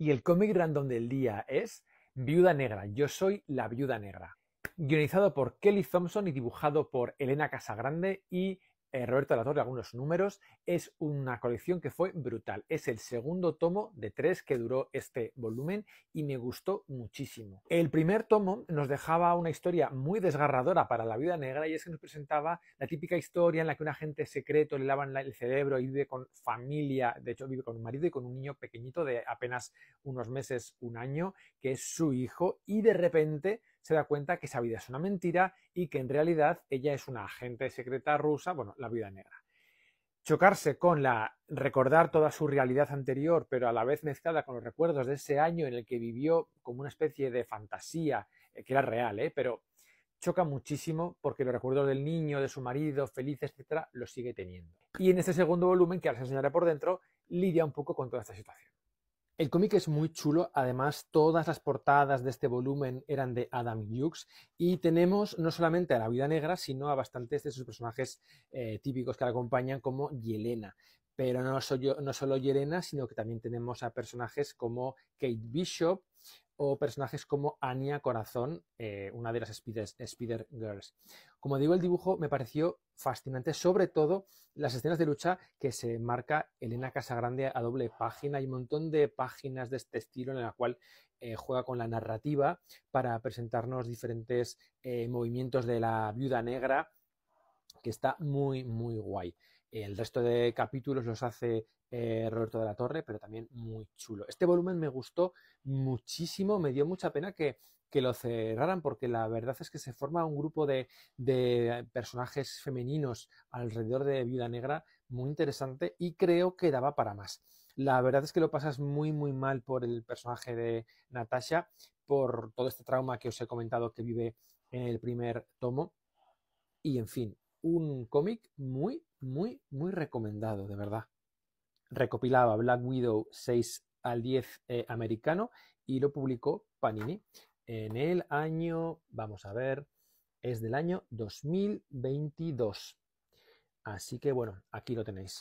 Y el cómic random del día es Viuda Negra, yo soy la Viuda Negra. Guionizado por Kelly Thompson y dibujado por Elena Casagrande y eh, Roberto de la Torre algunos números. Es una colección que fue brutal. Es el segundo tomo de tres que duró este volumen y me gustó muchísimo. El primer tomo nos dejaba una historia muy desgarradora para la vida negra y es que nos presentaba la típica historia en la que un agente secreto le lavan el cerebro y vive con familia, de hecho vive con un marido y con un niño pequeñito de apenas unos meses, un año, que es su hijo y de repente se da cuenta que esa vida es una mentira y que en realidad ella es una agente secreta rusa, bueno, la vida negra. Chocarse con la recordar toda su realidad anterior, pero a la vez mezclada con los recuerdos de ese año en el que vivió como una especie de fantasía, eh, que era real, ¿eh? pero choca muchísimo porque los recuerdos del niño, de su marido, feliz, etcétera, lo sigue teniendo. Y en este segundo volumen, que ahora se enseñará por dentro, lidia un poco con toda esta situación. El cómic es muy chulo, además todas las portadas de este volumen eran de Adam Hughes y tenemos no solamente a la Vida Negra, sino a bastantes de sus personajes eh, típicos que la acompañan como Yelena. Pero no, no solo Yelena, sino que también tenemos a personajes como Kate Bishop, o personajes como Anya Corazón, eh, una de las Spider, Girls. Como digo, el dibujo me pareció fascinante, sobre todo las escenas de lucha que se marca Elena Casagrande a doble página. Hay un montón de páginas de este estilo en la cual eh, juega con la narrativa para presentarnos diferentes eh, movimientos de la viuda negra, que está muy, muy guay. El resto de capítulos los hace eh, Roberto de la Torre, pero también muy chulo. Este volumen me gustó muchísimo, me dio mucha pena que, lo cerraran, porque la verdad es que se forma un grupo de, de, personajes femeninos alrededor de Viuda Negra muy interesante y creo que daba para más. La verdad es que lo pasas muy, muy mal por el personaje de Natasha, por todo este trauma que os he comentado que vive en el primer tomo. Y en fin, un cómic muy, muy, muy recomendado, de verdad. Recopilaba Black Widow 6 al 10 eh, americano y lo publicó Panini en el año, vamos a ver, es del año 2022. Así que bueno, aquí lo tenéis.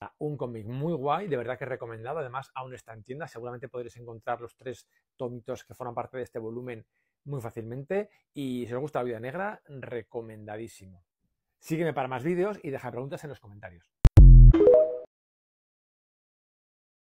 Ah, un cómic muy guay, de verdad que recomendado. Además, aún está en tienda. Seguramente podréis encontrar los tres tomitos que forman parte de este volumen muy fácilmente. Y si os gusta la vida negra, recomendadísimo. Sígueme para más vídeos y deja preguntas en los comentarios.